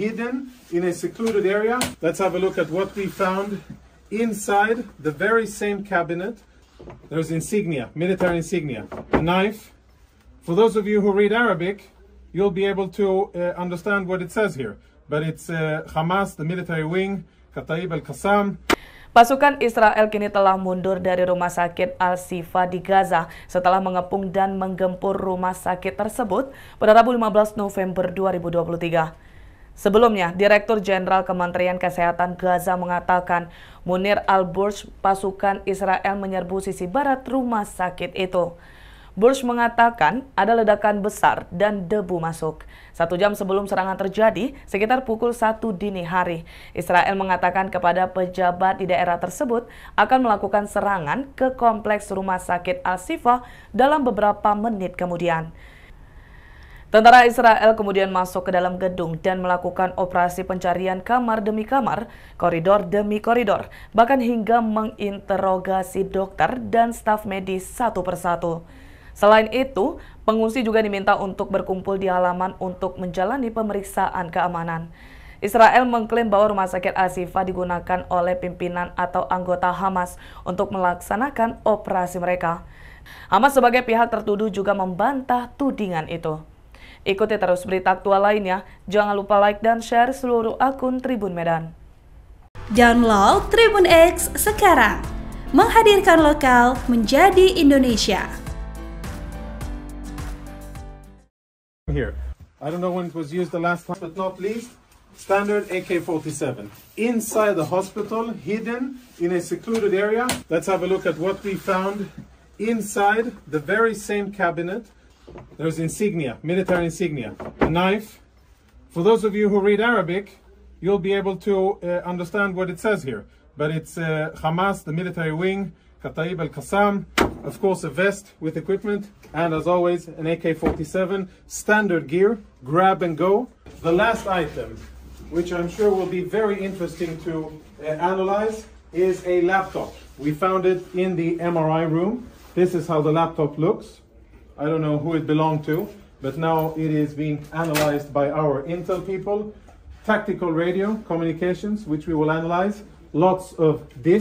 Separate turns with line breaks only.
hidden in a secluded area. Let's have a look at what we found inside the very same cabinet. There's insignia, military insignia, a knife. For those of you who read Arabic, you'll be able to uh, understand what it says here. But it's uh, Hamas, the military wing, Kataib al-Qassam,
Pasukan Israel kini telah mundur dari rumah sakit Al-Sifa di Gaza setelah mengepung dan menggempur rumah sakit tersebut pada Rabu 15 November 2023. Sebelumnya, Direktur Jenderal Kementerian Kesehatan Gaza mengatakan Munir al-Burj pasukan Israel menyerbu sisi barat rumah sakit itu. Burj mengatakan ada ledakan besar dan debu masuk. Satu jam sebelum serangan terjadi, sekitar pukul satu dini hari, Israel mengatakan kepada pejabat di daerah tersebut akan melakukan serangan ke kompleks rumah sakit Al-Sifa dalam beberapa menit kemudian. Tentara Israel kemudian masuk ke dalam gedung dan melakukan operasi pencarian kamar demi kamar, koridor demi koridor, bahkan hingga menginterogasi dokter dan staf medis satu persatu. Selain itu, pengungsi juga diminta untuk berkumpul di halaman untuk menjalani pemeriksaan keamanan. Israel mengklaim bahwa rumah sakit Asifa digunakan oleh pimpinan atau anggota Hamas untuk melaksanakan operasi mereka. Hamas sebagai pihak tertuduh juga membantah tudingan itu. Ikuti terus berita aktual lainnya. Jangan lupa like dan share seluruh akun Tribun Medan. Download Tribun X sekarang. Menghadirkan lokal menjadi Indonesia.
Here. I don't know when it was used the last time, but not least, standard AK-47. Inside the hospital, hidden in a secluded area. Let's have a look at what we found inside the very same cabinet There's insignia, military insignia, a knife. For those of you who read Arabic, you'll be able to uh, understand what it says here. But it's uh, Hamas, the military wing, Kataib al-Qassam, of course a vest with equipment, and as always, an AK-47, standard gear, grab and go. The last item, which I'm sure will be very interesting to uh, analyze, is a laptop. We found it in the MRI room. This is how the laptop looks. I don't know who it belonged to, but now it is being analyzed by our Intel people. Tactical radio communications, which we will analyze. Lots of this.